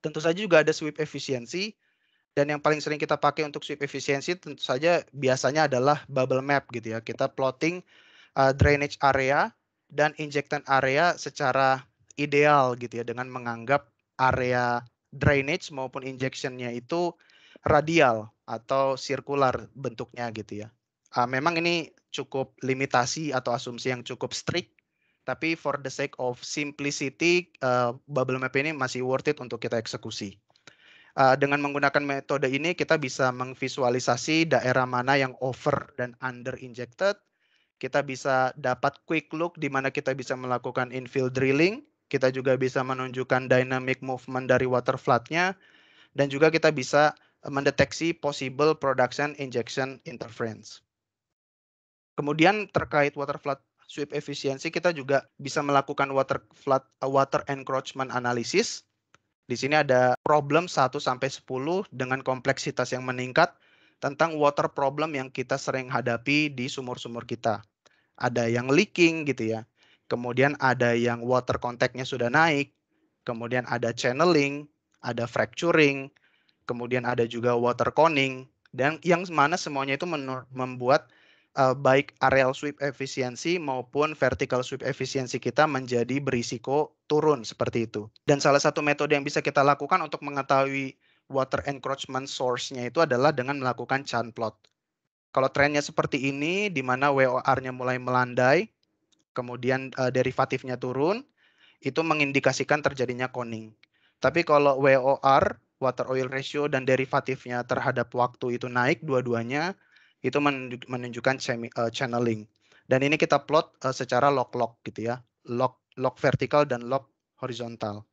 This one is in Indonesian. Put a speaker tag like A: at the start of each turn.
A: Tentu saja juga ada sweep efisiensi dan yang paling sering kita pakai untuk sweep efisiensi tentu saja biasanya adalah bubble map gitu ya. Kita plotting uh, drainage area dan injectant area secara ideal gitu ya dengan menganggap area drainage maupun injectionnya itu radial atau sirkular bentuknya gitu ya. Uh, memang ini cukup limitasi atau asumsi yang cukup strict tapi for the sake of simplicity uh, bubble map ini masih worth it untuk kita eksekusi. Uh, dengan menggunakan metode ini kita bisa mengvisualisasi daerah mana yang over dan under injected. Kita bisa dapat quick look di mana kita bisa melakukan infill drilling. Kita juga bisa menunjukkan dynamic movement dari water flood-nya. Dan juga kita bisa mendeteksi possible production injection interference. Kemudian terkait water flood sweep efisiensi kita juga bisa melakukan water flood water encroachment analysis. Di sini ada problem 1 sampai 10 dengan kompleksitas yang meningkat tentang water problem yang kita sering hadapi di sumur-sumur kita. Ada yang leaking gitu ya. Kemudian ada yang water contactnya sudah naik. Kemudian ada channeling, ada fracturing, kemudian ada juga water coning dan yang mana semuanya itu membuat uh, baik areal sweep efisiensi maupun vertical sweep efisiensi kita menjadi berisiko turun seperti itu. Dan salah satu metode yang bisa kita lakukan untuk mengetahui water encroachment source-nya itu adalah dengan melakukan chan plot. Kalau trennya seperti ini, di mana WOR-nya mulai melandai, kemudian uh, derivatifnya turun, itu mengindikasikan terjadinya koning. Tapi kalau WOR, water oil ratio dan derivatifnya terhadap waktu itu naik dua-duanya, itu menunjukkan eh, channeling. Dan ini kita plot eh, secara log-log gitu ya, log log vertikal dan log horizontal.